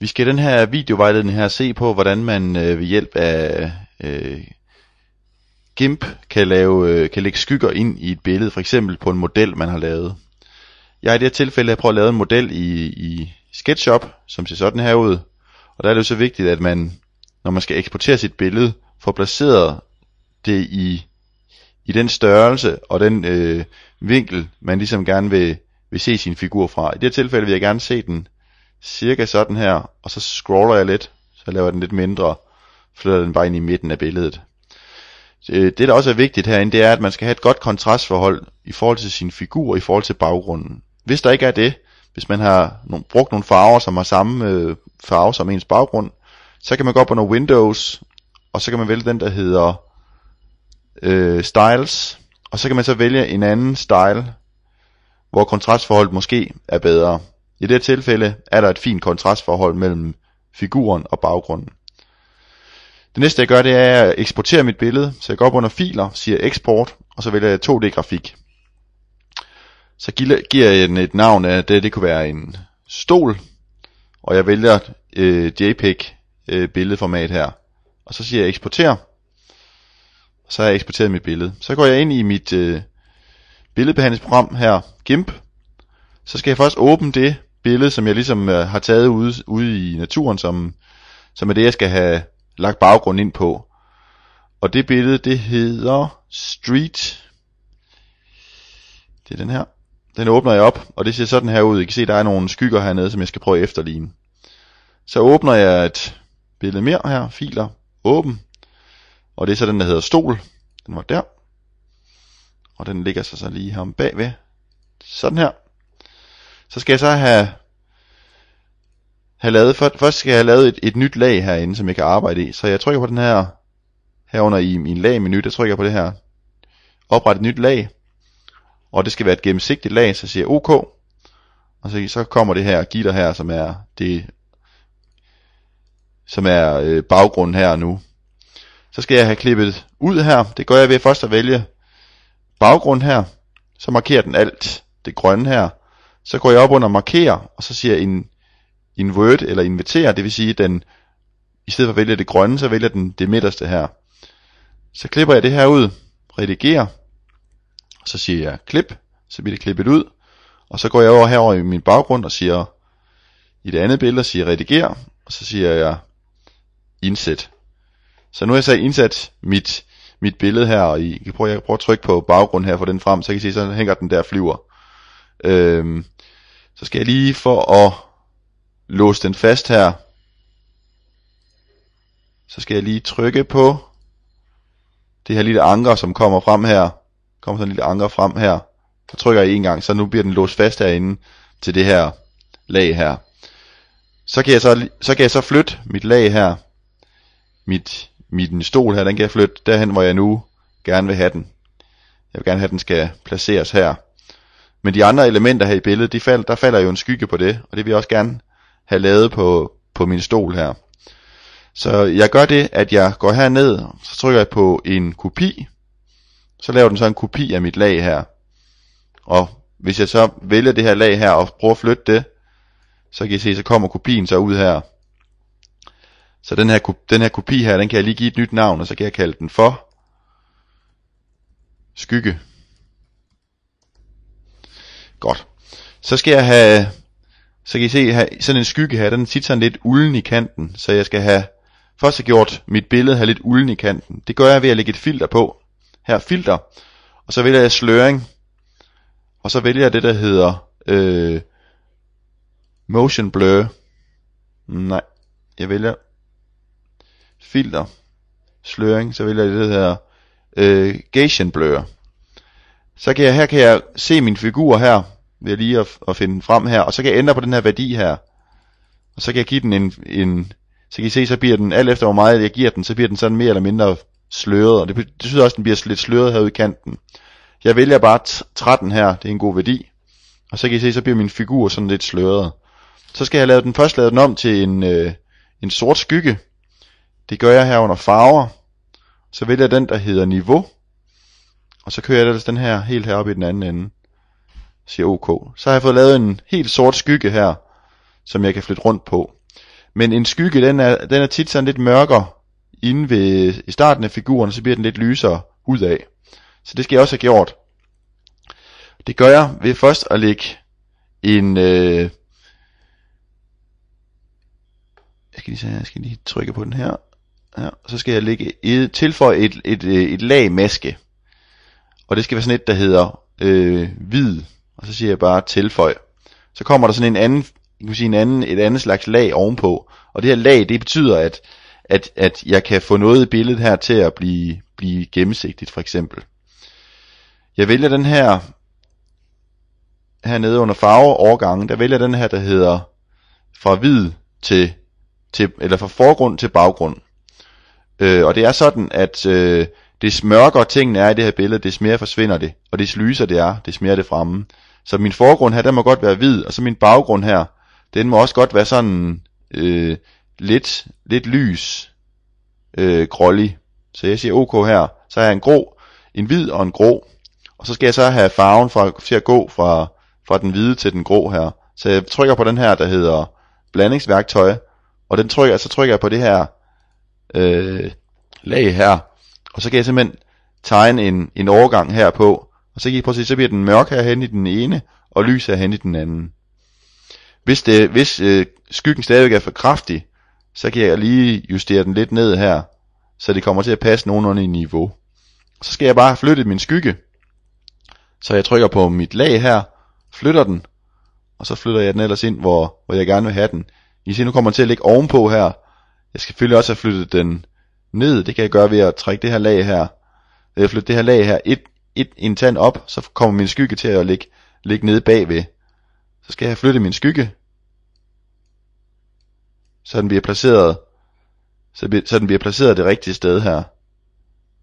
Vi skal i den her videovejledning her se på, hvordan man øh, ved hjælp af øh, GIMP kan, lave, øh, kan lægge skygger ind i et billede, for eksempel på en model, man har lavet. Jeg har i det her tilfælde prøvet at lave en model i, i SketchUp, som ser sådan her ud. Og der er det jo så vigtigt, at man, når man skal eksportere sit billede, får placeret det i, i den størrelse og den øh, vinkel, man ligesom gerne vil, vil se sin figur fra. I det her tilfælde vil jeg gerne se den cirka sådan her, og så scroller jeg lidt, så jeg laver den lidt mindre, flytter den bare ind i midten af billedet. Øh, det der også er vigtigt herinde, det er, at man skal have et godt kontrastforhold i forhold til sin figur i forhold til baggrunden. Hvis der ikke er det, hvis man har brugt nogle farver, som har samme øh, farve som ens baggrund, så kan man gå op under Windows, og så kan man vælge den, der hedder øh, Styles, og så kan man så vælge en anden style, hvor kontrastforholdet måske er bedre. I det tilfælde er der et fint kontrastforhold mellem figuren og baggrunden. Det næste jeg gør, det er at eksportere mit billede, så jeg går op under filer, siger eksport, og så vælger jeg 2D-grafik. Så giver jeg den et navn af det, det kunne være en stol, og jeg vælger øh, JPEG øh, billedformat her. Og så siger jeg eksporter, så har jeg eksporteret mit billede. Så går jeg ind i mit øh, billedbehandlingsprogram her, GIMP, så skal jeg først åbne det billede, som jeg ligesom øh, har taget ude, ude i naturen, som, som er det, jeg skal have lagt baggrund ind på. Og det billede, det hedder Street. Det er den her. Den åbner jeg op, og det ser sådan her ud. I kan se, der er nogle skygger hernede, som jeg skal prøve at efterligne. Så åbner jeg et billede mere her, filer, åben. Og det er så den, der hedder stol. Den var der. Og den ligger sig så lige her om bagved. Sådan her. Så skal jeg så have, have lavet, for, først skal jeg have lavet et, et nyt lag herinde, som jeg kan arbejde i. Så jeg trykker på den her, herunder i min lagmenu, der trykker jeg på det her, opret et nyt lag, og det skal være et gennemsigtigt lag, så jeg siger OK, og så, så kommer det her gitter her, som er det, som er øh, baggrunden her nu. Så skal jeg have klippet ud her, det gør jeg ved først at vælge baggrund her, så markerer den alt det grønne her, så går jeg op under markere, og så siger jeg in, invert eller inviterer, det vil sige, den, i stedet for at vælge det grønne, så vælger den det midterste her. Så klipper jeg det her ud, redigerer, og så siger jeg klip, så bliver det klippet ud, og så går jeg over herover i min baggrund og siger, i det andet billede siger rediger, og så siger jeg indsæt. Så nu har jeg så indsat mit, mit billede her, og I kan prøve, jeg kan prøve at trykke på baggrund her for den frem, så I se, så hænger den der flyver. Øhm, så skal jeg lige for at låse den fast her. Så skal jeg lige trykke på det her lille anker, som kommer frem her. Kommer sådan en lille anker frem her. Så trykker jeg en gang, så nu bliver den låst fast herinde til det her lag her. Så kan jeg så, så, kan jeg så flytte mit lag her. Mit, mit stol her, den kan jeg flytte derhen, hvor jeg nu gerne vil have den. Jeg vil gerne have, at den skal placeres her. Men de andre elementer her i billedet, de fald, der falder jo en skygge på det, og det vil jeg også gerne have lavet på, på min stol her. Så jeg gør det, at jeg går herned, så trykker jeg på en kopi, så laver den så en kopi af mit lag her. Og hvis jeg så vælger det her lag her og prøver at flytte det, så kan I se, så kommer kopien så ud her. Så den her, den her kopi her, den kan jeg lige give et nyt navn, og så kan jeg kalde den for skygge. Godt. Så skal jeg have, så kan I se have, sådan en skygge her, den sidder sådan lidt ulden i kanten, så jeg skal have, først have gjort mit billede her lidt ulden i kanten. Det gør jeg ved at lægge et filter på. Her filter, og så vælger jeg sløring, og så vælger jeg det, der hedder øh, motion blur. Nej, jeg vælger filter, sløring, så vælger jeg det, der hedder øh, Gaussian blur. Så kan jeg, her kan jeg se min figur her, ved lige at, at finde den frem her, og så kan jeg ændre på den her værdi her. Og så kan jeg give den en, en så kan I se, så bliver den, alt efter hvor meget jeg giver den, så bliver den sådan mere eller mindre sløret, og det, det betyder også, at den bliver lidt sløret herude i kanten. Jeg vælger bare 13 her, det er en god værdi, og så kan I se, så bliver min figur sådan lidt sløret. Så skal jeg lave den først lave den om til en, øh, en sort skygge. Det gør jeg her under farver. Så vælger jeg den, der hedder niveau. Og så kører jeg ellers den her helt heroppe i den anden ende. Siger OK. Så har jeg fået lavet en helt sort skygge her, som jeg kan flytte rundt på. Men en skygge, den er, den er tit sådan lidt mørkere inde ved, i starten af figuren, så bliver den lidt lysere ud af. Så det skal jeg også have gjort. Det gør jeg ved først at lægge en... Øh, jeg, skal lige, se, jeg skal lige trykke på den her. Ja, så skal jeg lægge et, tilføje et, et, øh, et lag maske. Og det skal være sådan et, der hedder øh, hvid, og så siger jeg bare tilføj. Så kommer der sådan en anden, kan sige en anden, et andet slags lag ovenpå, og det her lag, det betyder, at, at, at jeg kan få noget i billedet her til at blive, blive gennemsigtigt, for eksempel. Jeg vælger den her, hernede under farveovergangen, der vælger den her, der hedder fra hvid til, til eller fra forgrund til baggrund. Øh, og det er sådan, at øh, Des mørkere tingene er i det her billede, des mere forsvinder det, og des lyser det er, des mere er det fremme. Så min forgrund her, den må godt være hvid, og så min baggrund her, den må også godt være sådan øh, lidt, lidt lys, øh, grålig. Så jeg siger OK her, så har jeg en grå, en hvid og en grå. Og så skal jeg så have farven fra, til at gå fra, fra den hvide til den grå her. Så jeg trykker på den her, der hedder blandingsværktøj, og den trykker, så trykker jeg på det her øh, lag her, og så kan jeg simpelthen tegne en, en overgang her på. Og så kan I prøve at se, så bliver den mørk herhen i den ene, og lys herhen i den anden. Hvis, det, hvis øh, skyggen stadigvæk er for kraftig, så kan jeg lige justere den lidt ned her, så det kommer til at passe nogenlunde i niveau. Så skal jeg bare flytte min skygge, så jeg trykker på mit lag her, flytter den, og så flytter jeg den ellers ind, hvor, hvor jeg gerne vil have den. I ser, nu kommer den til at ligge ovenpå her. Jeg skal selvfølgelig også have flyttet den ned. Det kan jeg gøre ved at trække det her lag her, øh, flytte det her lag her et, et, en tand op, så kommer min skygge til at ligge, ligge nede bagved. Så skal jeg flytte min skygge, så den bliver placeret, så, så den bliver placeret det rigtige sted her,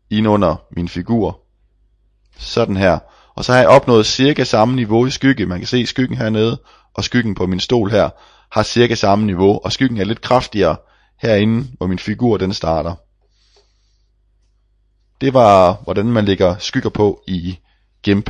ind under min figur. Sådan her. Og så har jeg opnået cirka samme niveau i skygge. Man kan se skyggen hernede, og skyggen på min stol her, har cirka samme niveau, og skyggen er lidt kraftigere herinde, hvor min figur den starter. Det var, hvordan man lægger skygger på i GIMP.